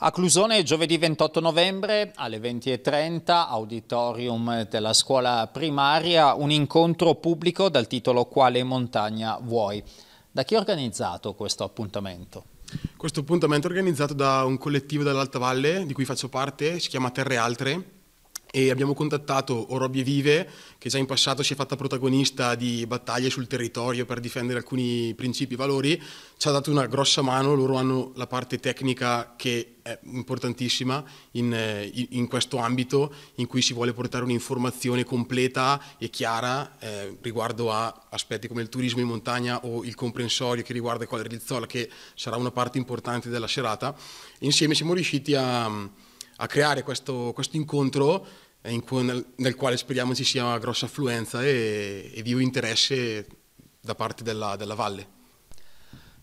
A Clusone giovedì 28 novembre alle 20.30, auditorium della scuola primaria, un incontro pubblico dal titolo Quale montagna vuoi? Da chi è organizzato questo appuntamento? Questo appuntamento è organizzato da un collettivo dell'Alta Valle di cui faccio parte, si chiama Terre Altre e abbiamo contattato Orobie Vive, che già in passato si è fatta protagonista di battaglie sul territorio per difendere alcuni principi e valori, ci ha dato una grossa mano, loro hanno la parte tecnica che è importantissima in, eh, in questo ambito in cui si vuole portare un'informazione completa e chiara eh, riguardo a aspetti come il turismo in montagna o il comprensorio che riguarda il quadro di Zola, che sarà una parte importante della serata. Insieme siamo riusciti a a creare questo, questo incontro eh, in cui, nel, nel, quale speriamo ci sia una grossa affluenza e, e vivo interesse da parte della, della valle.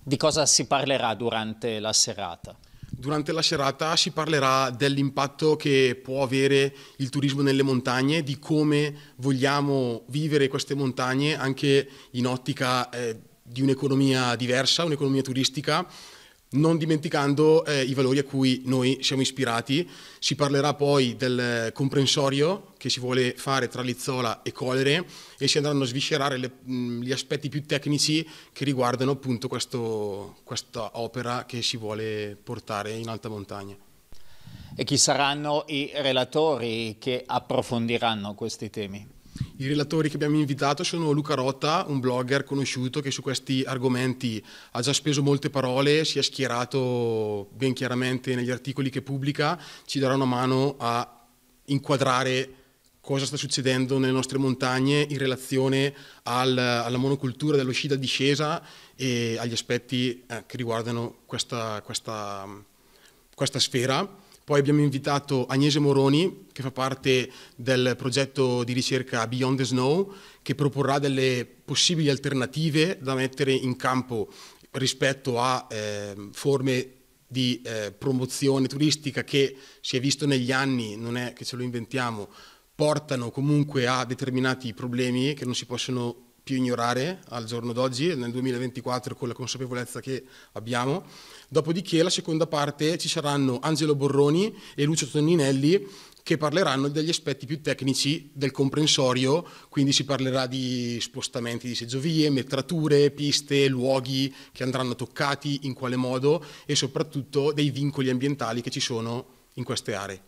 Di cosa si parlerà durante la serata? Durante la serata si parlerà dell'impatto che può avere il turismo nelle montagne, di come vogliamo vivere queste montagne anche in ottica eh, di un'economia diversa, un'economia turistica non dimenticando eh, i valori a cui noi siamo ispirati. Si parlerà poi del comprensorio che si vuole fare tra Lizzola e Colere e si andranno a sviscerare le, mm, gli aspetti più tecnici che riguardano appunto questo, questa opera che si vuole portare in alta montagna. E chi saranno i relatori che approfondiranno questi temi? I relatori che abbiamo invitato sono Luca Rotta, un blogger conosciuto che su questi argomenti ha già speso molte parole, si è schierato ben chiaramente negli articoli che pubblica, ci darà una mano a inquadrare cosa sta succedendo nelle nostre montagne in relazione al, alla monocultura dell'uscita discesa e agli aspetti eh, che riguardano questa, questa, questa sfera. Poi abbiamo invitato Agnese Moroni, che fa parte del progetto di ricerca Beyond the Snow, che proporrà delle possibili alternative da mettere in campo rispetto a eh, forme di eh, promozione turistica che si è visto negli anni, non è che ce lo inventiamo, portano comunque a determinati problemi che non si possono più ignorare al giorno d'oggi, nel 2024 con la consapevolezza che abbiamo. Dopodiché la seconda parte ci saranno Angelo Borroni e Lucio Tonninelli che parleranno degli aspetti più tecnici del comprensorio, quindi si parlerà di spostamenti di seggiovie, metrature, piste, luoghi che andranno toccati, in quale modo e soprattutto dei vincoli ambientali che ci sono in queste aree.